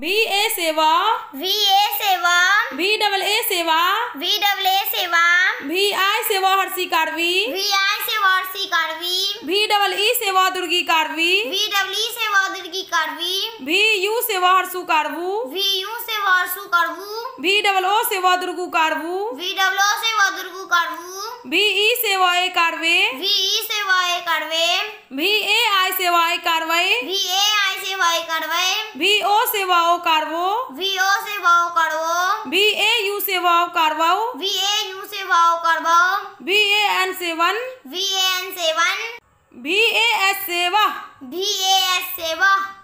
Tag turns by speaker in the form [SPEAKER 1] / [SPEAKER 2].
[SPEAKER 1] B ए सेवा V A
[SPEAKER 2] सेवा B double A सेवा वी डबल ए सेवा वी आई सेवा
[SPEAKER 1] हर्षी कारवी वी
[SPEAKER 2] आई सेवा हर्षी कारवी वी डबल ई सेवा दुर्गी कारवी वी डबल ई सेवा दुर्गी कारवी वी
[SPEAKER 1] यू सेवा हर्षु कारवू वी यू सेवा हर्षु कारवू वी डबल ओ सेवा दुर्गु कारवू वी डबल ओ सेवा दुर्गु कारवू वी ई सेवा ए कारवे वी ई सेवा ए कारवे वी ए आई सेवा ए कारवे वी ए आई सेवा ए कारवे ओ सेवाओ वी ओ सेवाओ ए यू सेवाओ ए यू सेवाओ करवाओ A N seven N seven S सेवा एस सेवा